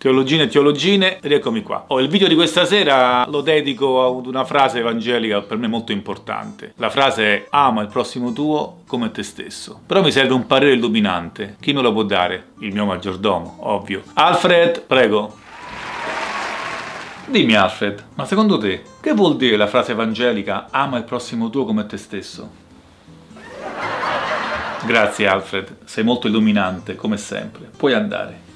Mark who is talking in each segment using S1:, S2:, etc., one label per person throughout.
S1: Teologine e teologine, ed eccomi qua. Oh, il video di questa sera lo dedico ad una frase evangelica per me molto importante. La frase è ama il prossimo tuo come te stesso. Però mi serve un parere illuminante. Chi me lo può dare? Il mio maggiordomo, ovvio. Alfred, prego. Dimmi Alfred, ma secondo te che vuol dire la frase evangelica ama il prossimo tuo come te stesso? Grazie Alfred, sei molto illuminante, come sempre. Puoi andare.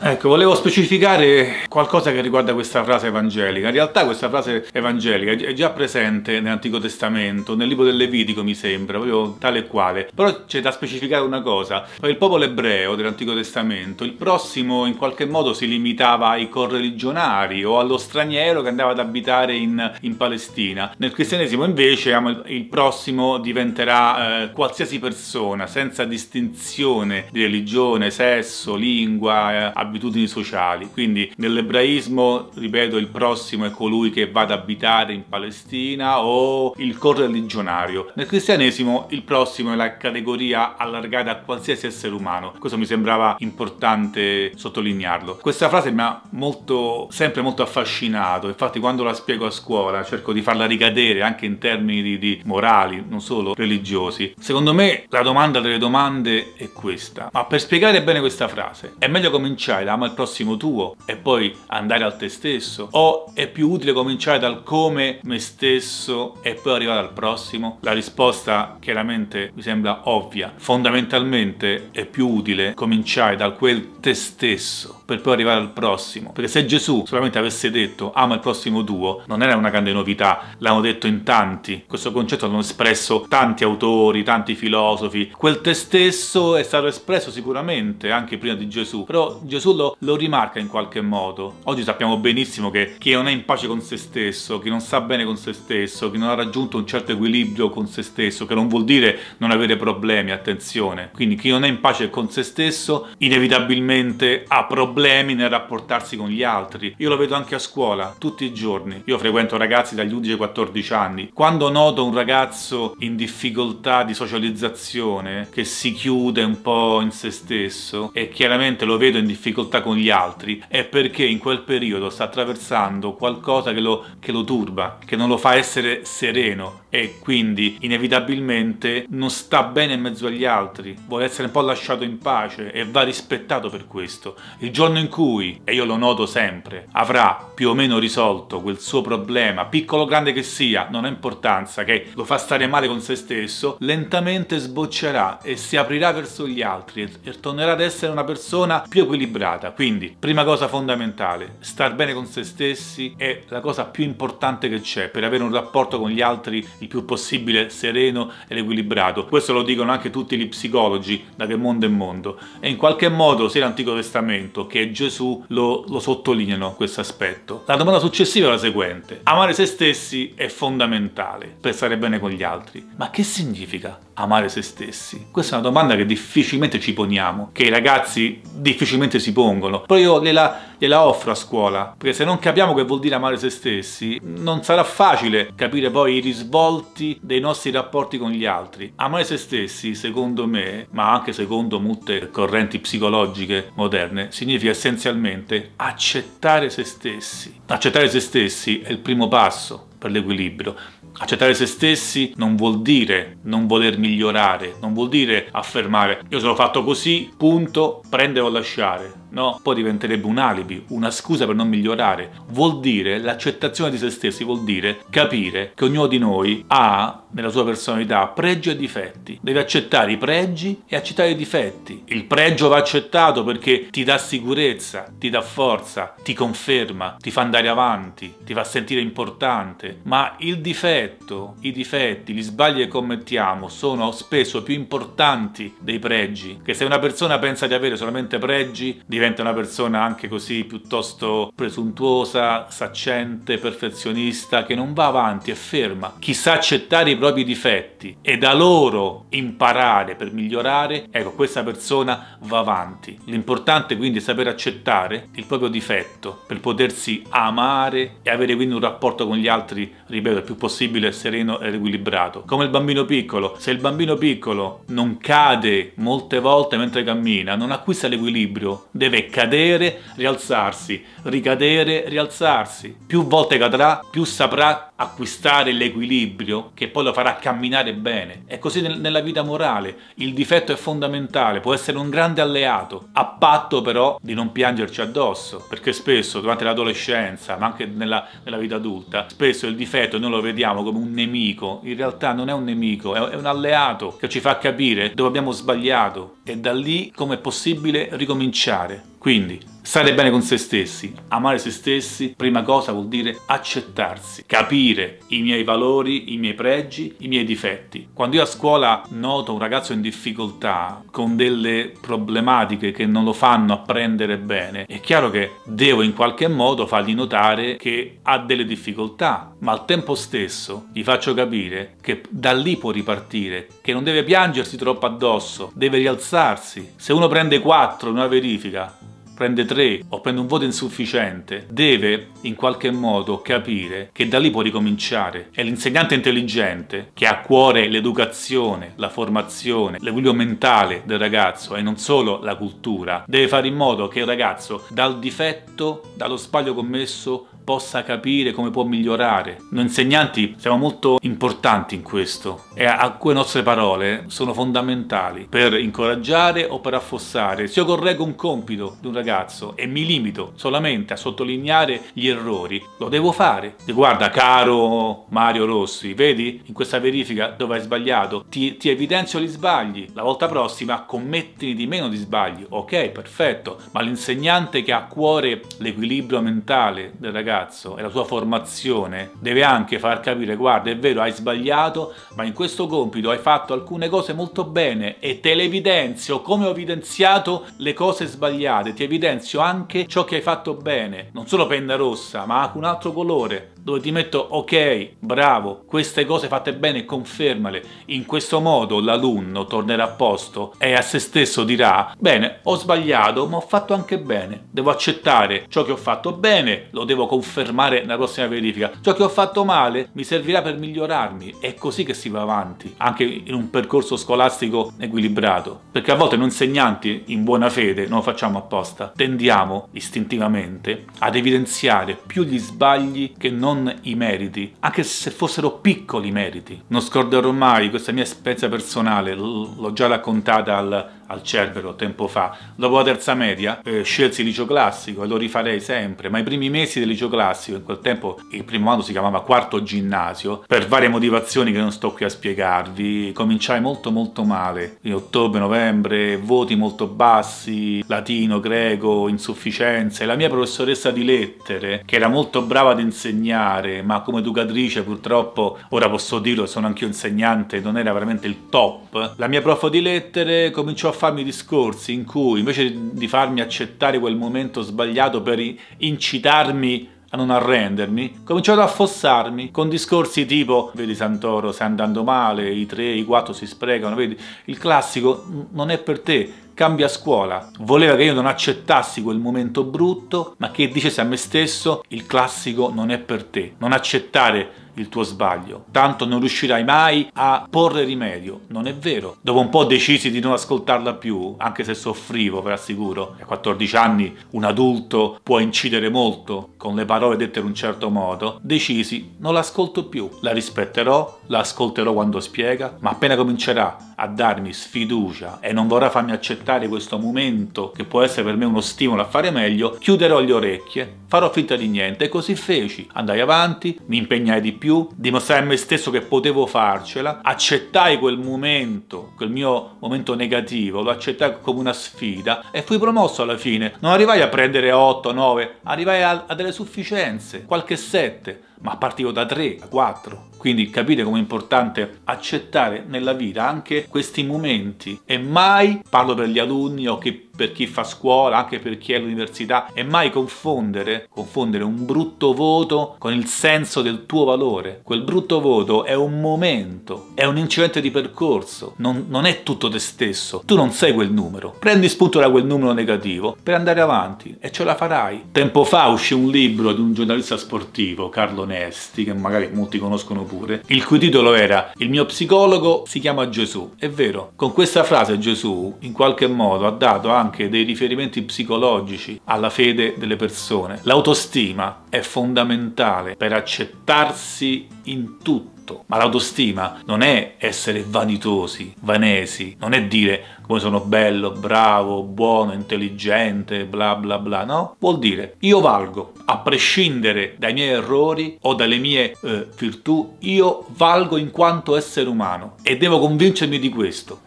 S1: Ecco, volevo specificare qualcosa che riguarda questa frase evangelica. In realtà questa frase evangelica è già presente nell'Antico Testamento, nel libro del Levitico mi sembra, proprio tale e quale. Però c'è da specificare una cosa. Il popolo ebreo dell'Antico Testamento, il prossimo in qualche modo si limitava ai correligionari o allo straniero che andava ad abitare in, in Palestina. Nel cristianesimo invece il prossimo diventerà eh, qualsiasi persona, senza distinzione di religione, sesso, lingua, eh, abitudini sociali. Quindi nell'ebraismo, ripeto, il prossimo è colui che va ad abitare in Palestina o il correligionario. Nel cristianesimo il prossimo è la categoria allargata a qualsiasi essere umano. Questo mi sembrava importante sottolinearlo. Questa frase mi ha molto, sempre molto affascinato, infatti quando la spiego a scuola cerco di farla ricadere anche in termini di, di morali, non solo religiosi. Secondo me la domanda delle domande è questa, ma per spiegare bene questa frase è meglio cominciare cominciare da ama il prossimo tuo e poi andare al te stesso? O è più utile cominciare dal come me stesso e poi arrivare al prossimo? La risposta chiaramente mi sembra ovvia. Fondamentalmente è più utile cominciare da quel te stesso per poi arrivare al prossimo. Perché se Gesù solamente avesse detto ama il prossimo tuo, non era una grande novità, l'hanno detto in tanti. Questo concetto l'hanno espresso tanti autori, tanti filosofi. Quel te stesso è stato espresso sicuramente anche prima di Gesù, però Gesù Gesù lo, lo rimarca in qualche modo. Oggi sappiamo benissimo che chi non è in pace con se stesso, chi non sta bene con se stesso, chi non ha raggiunto un certo equilibrio con se stesso, che non vuol dire non avere problemi, attenzione. Quindi chi non è in pace con se stesso inevitabilmente ha problemi nel rapportarsi con gli altri. Io lo vedo anche a scuola, tutti i giorni. Io frequento ragazzi dagli 11 ai 14 anni. Quando noto un ragazzo in difficoltà di socializzazione, che si chiude un po' in se stesso, e chiaramente lo vedo in difficoltà, difficoltà con gli altri, è perché in quel periodo sta attraversando qualcosa che lo, che lo turba, che non lo fa essere sereno e quindi inevitabilmente non sta bene in mezzo agli altri, vuole essere un po' lasciato in pace e va rispettato per questo. Il giorno in cui, e io lo noto sempre, avrà più o meno risolto quel suo problema, piccolo o grande che sia, non ha importanza, che lo fa stare male con se stesso, lentamente sboccerà e si aprirà verso gli altri e, e tornerà ad essere una persona più equilibrata complicata. Quindi, prima cosa fondamentale, star bene con se stessi è la cosa più importante che c'è per avere un rapporto con gli altri il più possibile sereno ed equilibrato. Questo lo dicono anche tutti gli psicologi, da che mondo è mondo. E in qualche modo sia l'Antico Testamento che Gesù lo, lo sottolineano questo aspetto. La domanda successiva è la seguente. Amare se stessi è fondamentale per stare bene con gli altri. Ma che significa? amare se stessi? Questa è una domanda che difficilmente ci poniamo, che i ragazzi difficilmente si pongono, però io gliela, gliela offro a scuola, perché se non capiamo che vuol dire amare se stessi, non sarà facile capire poi i risvolti dei nostri rapporti con gli altri. Amare se stessi, secondo me, ma anche secondo molte correnti psicologiche moderne, significa essenzialmente accettare se stessi. Accettare se stessi è il primo passo per l'equilibrio, Accettare se stessi non vuol dire non voler migliorare, non vuol dire affermare io sono fatto così, punto, prendere o lasciare no? Poi diventerebbe un alibi, una scusa per non migliorare. Vuol dire, l'accettazione di se stessi vuol dire capire che ognuno di noi ha nella sua personalità pregi e difetti. Devi accettare i pregi e accettare i difetti. Il pregio va accettato perché ti dà sicurezza, ti dà forza, ti conferma, ti fa andare avanti, ti fa sentire importante, ma il difetto, i difetti, gli sbagli che commettiamo sono spesso più importanti dei pregi, che se una persona pensa di avere solamente pregi diventa diventa una persona anche così piuttosto presuntuosa, saccente, perfezionista, che non va avanti, è ferma. Chi sa accettare i propri difetti e da loro imparare per migliorare, ecco, questa persona va avanti. L'importante quindi è sapere accettare il proprio difetto per potersi amare e avere quindi un rapporto con gli altri ripeto, il più possibile sereno ed equilibrato. Come il bambino piccolo, se il bambino piccolo non cade molte volte mentre cammina, non acquista l'equilibrio, deve cadere, rialzarsi, ricadere, rialzarsi. Più volte cadrà, più saprà acquistare l'equilibrio che poi lo farà camminare bene. È così nel, nella vita morale, il difetto è fondamentale, può essere un grande alleato, a patto però di non piangerci addosso, perché spesso durante l'adolescenza, ma anche nella, nella vita adulta, spesso il difetto perfetto, noi lo vediamo come un nemico, in realtà non è un nemico, è un alleato che ci fa capire dove abbiamo sbagliato e da lì come è possibile ricominciare. Quindi Stare bene con se stessi, amare se stessi, prima cosa vuol dire accettarsi, capire i miei valori, i miei pregi, i miei difetti. Quando io a scuola noto un ragazzo in difficoltà, con delle problematiche che non lo fanno apprendere bene, è chiaro che devo in qualche modo fargli notare che ha delle difficoltà, ma al tempo stesso gli faccio capire che da lì può ripartire, che non deve piangersi troppo addosso, deve rialzarsi. Se uno prende 4 in una verifica, prende 3 o prende un voto insufficiente, deve in qualche modo capire che da lì può ricominciare. È l'insegnante intelligente che ha a cuore l'educazione, la formazione, l'equilibrio mentale del ragazzo e non solo la cultura, deve fare in modo che il ragazzo dal difetto, dallo sbaglio commesso, possa capire come può migliorare. Noi insegnanti siamo molto importanti in questo e a cui nostre parole sono fondamentali per incoraggiare o per affossare. Se io correggo un compito di un ragazzo e mi limito solamente a sottolineare gli errori, lo devo fare. E guarda, caro Mario Rossi, vedi in questa verifica dove hai sbagliato? Ti, ti evidenzio gli sbagli. La volta prossima commettini di meno di sbagli. Ok, perfetto, ma l'insegnante che ha a cuore l'equilibrio mentale del ragazzo ragazzo e la sua formazione deve anche far capire guarda è vero hai sbagliato ma in questo compito hai fatto alcune cose molto bene e te le evidenzio come ho evidenziato le cose sbagliate ti evidenzio anche ciò che hai fatto bene non solo penna rossa ma anche un altro colore dove ti metto ok, bravo, queste cose fatte bene confermale, in questo modo l'alunno tornerà a posto e a se stesso dirà bene, ho sbagliato ma ho fatto anche bene, devo accettare ciò che ho fatto bene, lo devo confermare nella prossima verifica, ciò che ho fatto male mi servirà per migliorarmi, è così che si va avanti, anche in un percorso scolastico equilibrato, perché a volte noi insegnanti in buona fede, non lo facciamo apposta, tendiamo istintivamente ad evidenziare più gli sbagli che non con i meriti, anche se fossero piccoli meriti. Non scorderò mai questa mia esperienza personale, l'ho già raccontata al al cervello tempo fa. Dopo la terza media eh, scelsi il liceo classico e lo rifarei sempre, ma i primi mesi del liceo classico, in quel tempo il primo anno si chiamava quarto ginnasio, per varie motivazioni che non sto qui a spiegarvi, cominciai molto molto male. In ottobre, novembre, voti molto bassi, latino, greco, insufficienze. La mia professoressa di lettere, che era molto brava ad insegnare, ma come educatrice purtroppo, ora posso dirlo, sono anch'io insegnante, non era veramente il top. La mia prof di lettere cominciò a farmi discorsi in cui invece di farmi accettare quel momento sbagliato per incitarmi a non arrendermi, cominciato ad affossarmi con discorsi tipo vedi Santoro stai andando male, i tre, i quattro si sprecano, vedi il classico non è per te, cambia scuola. Voleva che io non accettassi quel momento brutto, ma che dicesse a me stesso il classico non è per te, non accettare il tuo sbaglio, tanto non riuscirai mai a porre rimedio. Non è vero. Dopo un po' decisi di non ascoltarla più, anche se soffrivo, ve l'assicuro. A 14 anni un adulto può incidere molto con le parole dette in un certo modo. Decisi, non l'ascolto più. La rispetterò, la ascolterò quando spiega, ma appena comincerà a darmi sfiducia e non vorrà farmi accettare questo momento che può essere per me uno stimolo a fare meglio, chiuderò le orecchie, farò finta di niente e così feci. Andai avanti, mi impegnai di più, dimostrai a me stesso che potevo farcela, accettai quel momento, quel mio momento negativo, lo accettai come una sfida e fui promosso alla fine. Non arrivai a prendere 8, 9, arrivai a, a delle sufficienze, qualche 7, ma partivo da 3, da 4. Quindi capite com'è importante accettare nella vita anche questi momenti e mai parlo per gli alunni o che per chi fa scuola, anche per chi è all'università, e mai confondere, confondere un brutto voto con il senso del tuo valore. Quel brutto voto è un momento, è un incidente di percorso, non, non è tutto te stesso, tu non sei quel numero. Prendi spunto da quel numero negativo per andare avanti e ce la farai. Tempo fa uscì un libro di un giornalista sportivo, Carlo Nesti, che magari molti conoscono pure, il cui titolo era Il mio psicologo si chiama Gesù. È vero, con questa frase Gesù in qualche modo ha dato anche anche dei riferimenti psicologici alla fede delle persone. L'autostima è fondamentale per accettarsi in tutto ma l'autostima non è essere vanitosi, vanesi, non è dire come sono bello, bravo, buono, intelligente, bla bla bla, no? Vuol dire io valgo, a prescindere dai miei errori o dalle mie eh, virtù, io valgo in quanto essere umano e devo convincermi di questo.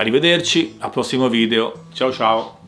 S1: Arrivederci, al prossimo video. Ciao ciao!